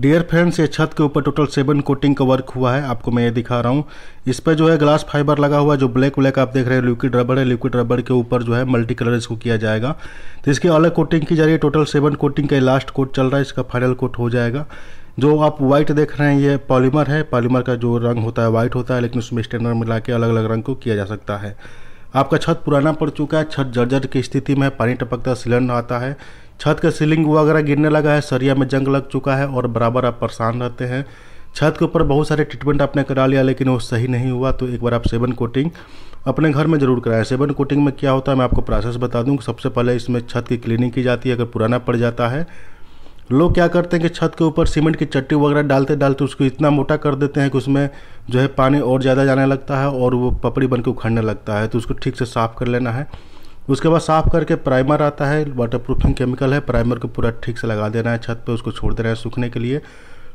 dear friends ये छत के ऊपर टोटल सेवन कोटिंग का वर्क हुआ है आपको मैं ये दिखा रहा हूँ इस पर जो है ग्लास फाइबर लगा हुआ है जो ब्लैक व्लैक आप देख रहे हैं लिक्विड रबड़ है लिक्विड रबर के ऊपर जो है मल्टी कलर इसको किया जाएगा तो इसके अलग कोटिंग की जा रही है टोटल सेवन कोटिंग का लास्ट कोट चल रहा है इसका फाइनल कोट हो जाएगा जो आप व्हाइट देख रहे हैं ये पॉलीमर है पॉलीमर का जो रंग होता है व्हाइट होता है लेकिन उसमें स्टैंडर्ड मिला के अलग अलग रंग को किया जा सकता है आपका छत पुराना पड़ चुका है छत जर्जर की स्थिति में पानी टपकता सिलेंडर आता है छत का सीलिंग वगैरह गिरने लगा है सरिया में जंग लग चुका है और बराबर आप परेशान रहते हैं छत के ऊपर बहुत सारे ट्रीटमेंट आपने करा लिया लेकिन वो सही नहीं हुआ तो एक बार आप सेवन कोटिंग अपने घर में ज़रूर कराएं सेवन कोटिंग में क्या होता है मैं आपको प्रोसेस बता दूँ सबसे पहले इसमें छत की क्लीनिंग की जाती है अगर पुराना पड़ जाता है लोग क्या करते हैं कि छत के ऊपर सीमेंट की चट्टी वगैरह डालते डालते उसको इतना मोटा कर देते हैं कि उसमें जो है पानी और ज़्यादा जाने लगता है और वो पपड़ी बन के उखड़ने लगता है तो उसको ठीक से साफ़ कर लेना है उसके बाद साफ़ करके प्राइमर आता है वाटर प्रूफिंग केमिकल है प्राइमर को पूरा ठीक से लगा देना है छत पर उसको छोड़ देना है सूखने के लिए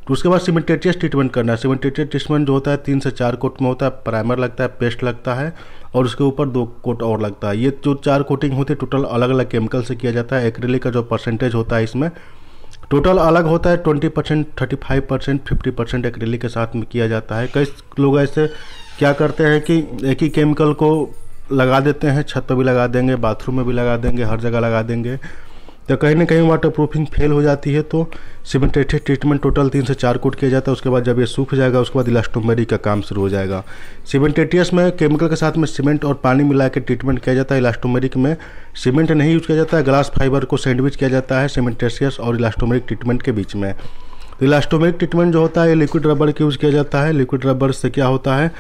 तो उसके बाद सीमेंटेटियस ट्रीटमेंट करना है सीमेंटेटियस ट्रीटमेंट जो होता है तीन से चार कोट में होता है प्राइमर लगता है पेस्ट लगता है और उसके ऊपर दो कोट और लगता है ये जो चार कोटिंग होती है टोटल अलग अलग केमिकल से किया जाता है एक्रेलिक का जो परसेंटेज होता है इसमें टोटल अलग होता है twenty percent thirty five percent fifty percent acrylic के साथ में किया जाता है कई लोग ऐसे क्या करते हैं कि एक ही केमिकल को लगा देते हैं छत पर भी लगा देंगे बाथरूम में भी लगा देंगे हर जगह लगा देंगे या कहीं ना कहीं वाटर प्रूफिंग फेल हो जाती है तो सीमेंटेटेड ट्रीटमेंट टोटल तीन से चार कोट किया जाता है उसके बाद जब ये सूख जाएगा उसके बाद इलास्टोमेरी का काम शुरू हो जाएगा सीमेंटेटियस में केमिकल के साथ में सीमेंट और पानी मिला के ट्रीटमेंट किया जाता है इलास्टोमेरिक में सीमेंट नहीं यूज़ किया जाता है ग्लास फाइबर को सैंडविच किया जाता है सीमेंटेशियस और इलास्टोमेरिक ट्रीटमेंट के बीच में तो इलास्टोमिक ट्रीटमेंट जो होता है लिक्विड रबर का यूज़ किया जाता है लिक्विड रबर से क्या होता है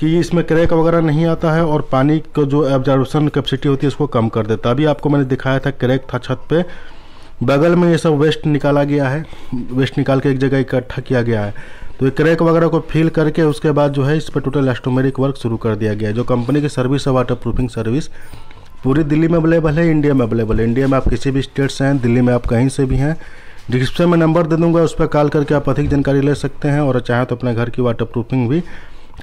कि इसमें क्रैक वगैरह नहीं आता है और पानी का जो एब्जॉर्बेशन कैपेसिटी होती है उसको कम कर देता है अभी आपको मैंने दिखाया था क्रैक था छत पर बगल में ये सब वेस्ट निकाला गया है वेस्ट निकाल के एक जगह इकट्ठा किया गया है तो ये क्रैक वगैरह को फिल करके उसके बाद जो है इस पर टोटल एस्टोमेरिक वर्क शुरू कर दिया गया है जो कंपनी की सर्विस है वाटर प्रूफिंग सर्विस पूरी दिल्ली में अवेलेबल है इंडिया में अवेलेबल है इंडिया में आप किसी भी स्टेट से हैं दिल्ली में आप कहीं से भी हैं डिस्क्रिप्शन में नंबर दे दूंगा उस पर कॉल करके आप अधिक जानकारी ले सकते हैं और चाहें तो अपने घर की वाटर प्रूफिंग भी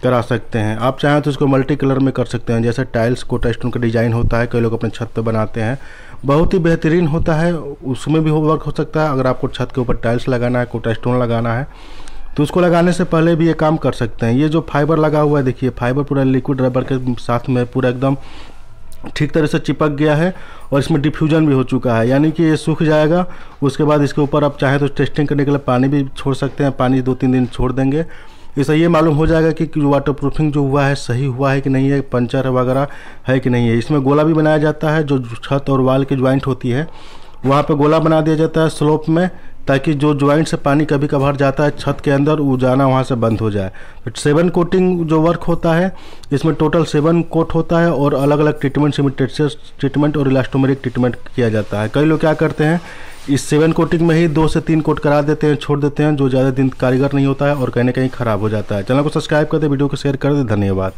करा सकते हैं आप चाहें तो इसको मल्टी कलर में कर सकते हैं जैसे टाइल्स कोटा स्टोन का डिज़ाइन होता है कई लोग अपने छत पर बनाते हैं बहुत ही बेहतरीन होता है उसमें भी वर्क हो सकता है अगर आपको छत के ऊपर टाइल्स लगाना है कोटा स्टोन लगाना है तो उसको लगाने से पहले भी ये काम कर सकते हैं ये जो फाइबर लगा हुआ है देखिए फाइबर पूरा लिक्विड रबर के साथ में पूरा एकदम ठीक तरह से चिपक गया है और इसमें डिफ्यूजन भी हो चुका है यानी कि ये सूख जाएगा उसके बाद इसके ऊपर आप चाहे तो टेस्टिंग करने के लिए पानी भी छोड़ सकते हैं पानी दो तीन दिन छोड़ देंगे इससे ये मालूम हो जाएगा कि वाटर प्रूफिंग जो हुआ है सही हुआ है कि नहीं है पंचर वगैरह है कि नहीं है इसमें गोला भी बनाया जाता है जो छत और वाल की ज्वाइंट होती है वहाँ पर गोला बना दिया जाता है स्लोप में ताकि जो ज्वाइंट से पानी कभी कभार जाता है छत के अंदर वो जाना वहाँ से बंद हो जाए सेवन कोटिंग जो वर्क होता है इसमें टोटल सेवन कोट होता है और अलग अलग ट्रीटमेंट सिमिटेक्सस ट्रीटमेंट और इलास्टोमेरिक ट्रीटमेंट किया जाता है कई लोग क्या करते हैं इस सेवन कोटिंग में ही दो से तीन कोट करा देते हैं छोड़ देते हैं जो ज़्यादा दिन कारीगर नहीं होता है और कहीं ना कहीं ख़राब हो जाता है चैनल को सब्सक्राइब कर दे वीडियो को शेयर कर दे धन्यवाद